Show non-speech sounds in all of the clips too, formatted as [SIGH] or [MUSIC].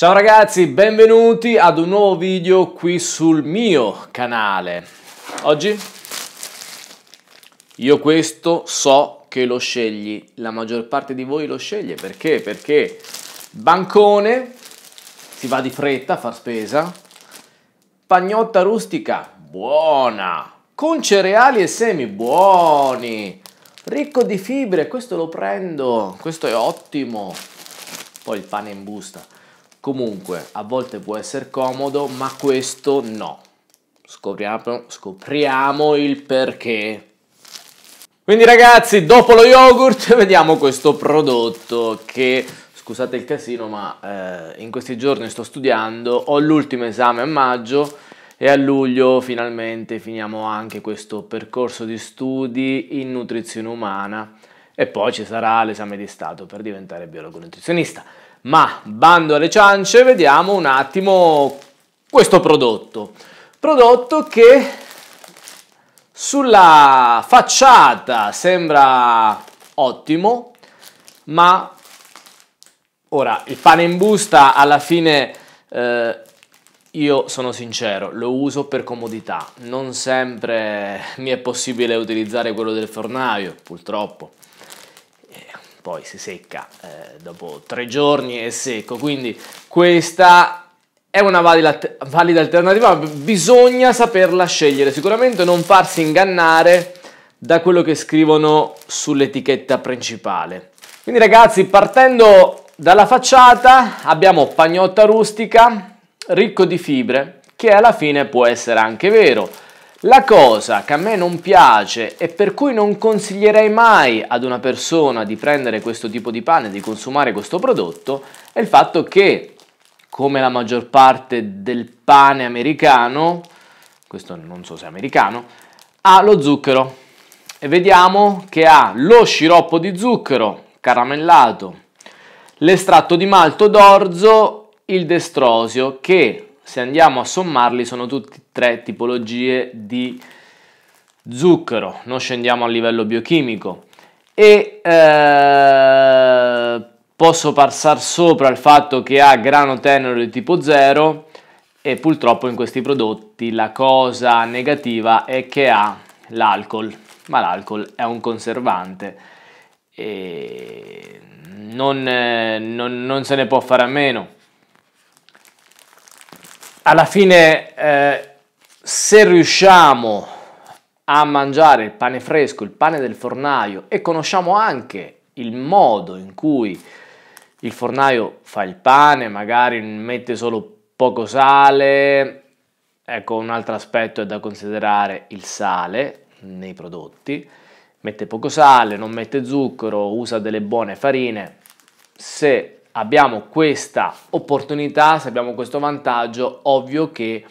Ciao ragazzi, benvenuti ad un nuovo video qui sul mio canale. Oggi io questo so che lo scegli, la maggior parte di voi lo sceglie perché? Perché bancone, si va di fretta a far spesa, pagnotta rustica, buona, con cereali e semi, buoni, ricco di fibre, questo lo prendo, questo è ottimo, poi il pane in busta Comunque, a volte può essere comodo, ma questo no. Scopriamo, scopriamo il perché. Quindi ragazzi, dopo lo yogurt [LAUGHS] vediamo questo prodotto che scusate il casino, ma eh, in questi giorni sto studiando, ho l'ultimo esame a maggio e a luglio finalmente finiamo anche questo percorso di studi in nutrizione umana e poi ci sarà l'esame di Stato per diventare biologo nutrizionista. Ma bando alle ciance, vediamo un attimo questo prodotto. Prodotto che sulla facciata sembra ottimo, ma ora il pane in busta alla fine eh, io sono sincero, lo uso per comodità, non sempre mi è possibile utilizzare quello del fornaio, purtroppo poi si secca eh, dopo tre giorni è secco, quindi questa è una valida, valida alternativa, bisogna saperla scegliere, sicuramente non farsi ingannare da quello che scrivono sull'etichetta principale. Quindi ragazzi, partendo dalla facciata abbiamo pagnotta rustica, ricco di fibre, che alla fine può essere anche vero. La cosa che a me non piace e per cui non consiglierei mai ad una persona di prendere questo tipo di pane, di consumare questo prodotto, è il fatto che, come la maggior parte del pane americano, questo non so se è americano, ha lo zucchero. E vediamo che ha lo sciroppo di zucchero caramellato, l'estratto di malto d'orzo, il destrosio, che se andiamo a sommarli sono tutte tre tipologie di zucchero, non scendiamo a livello biochimico e eh, posso passare sopra il fatto che ha grano tenero di tipo 0 e purtroppo in questi prodotti la cosa negativa è che ha l'alcol, ma l'alcol è un conservante e non, eh, non, non se ne può fare a meno alla fine eh, se riusciamo a mangiare il pane fresco, il pane del fornaio e conosciamo anche il modo in cui il fornaio fa il pane, magari mette solo poco sale, ecco un altro aspetto è da considerare il sale nei prodotti, mette poco sale, non mette zucchero, usa delle buone farine, se abbiamo questa opportunità, se abbiamo questo vantaggio, ovvio che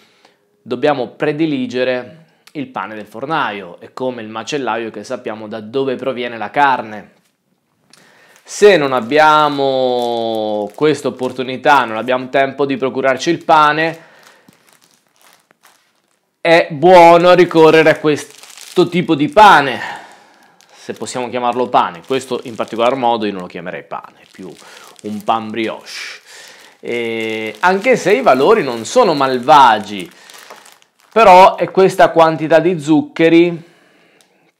dobbiamo prediligere il pane del fornaio e come il macellaio che sappiamo da dove proviene la carne. Se non abbiamo questa opportunità, non abbiamo tempo di procurarci il pane, è buono ricorrere a questo tipo di pane, se possiamo chiamarlo pane, questo in particolar modo io non lo chiamerei pane, più un pan brioche. E anche se i valori non sono malvagi, però è questa quantità di zuccheri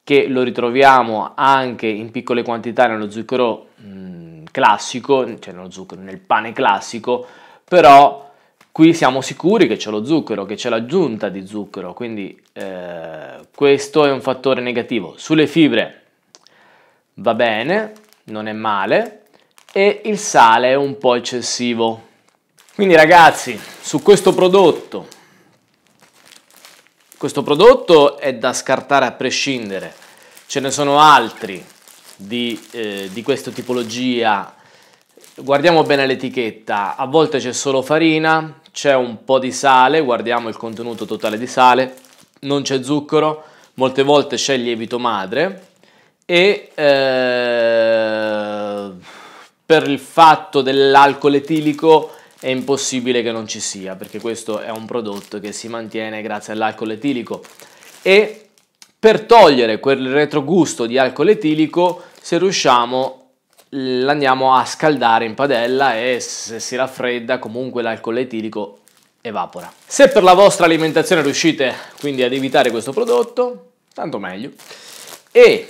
che lo ritroviamo anche in piccole quantità nello zucchero mh, mm, classico, cioè nello zucchero, nel pane classico, però qui siamo sicuri che c'è lo zucchero, che c'è l'aggiunta di zucchero, quindi eh, questo è un fattore negativo. Sulle fibre va bene, non è male, e il sale è un po' eccessivo. Quindi ragazzi, su questo prodotto, questo prodotto è da scartare a prescindere, ce ne sono altri di, eh, di questa tipologia. Guardiamo bene l'etichetta, a volte c'è solo farina, c'è un po' di sale, guardiamo il contenuto totale di sale, non c'è zucchero, molte volte c'è lievito madre, e eh, per il fatto dell'alcol etilico è impossibile che non ci sia perché questo è un prodotto che si mantiene grazie all'alcol etilico e per togliere quel retrogusto di alcol etilico se riusciamo l'andiamo a scaldare in padella e se si raffredda comunque l'alcol etilico evapora. Se per la vostra alimentazione riuscite quindi ad evitare questo prodotto, tanto meglio. E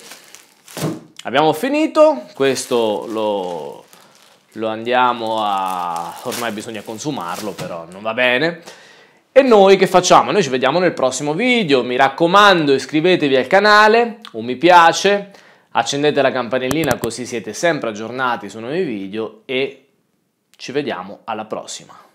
Abbiamo finito, questo lo, lo andiamo a... ormai bisogna consumarlo però non va bene. E noi che facciamo? Noi ci vediamo nel prossimo video, mi raccomando iscrivetevi al canale, un mi piace, accendete la campanellina così siete sempre aggiornati su nuovi video e ci vediamo alla prossima.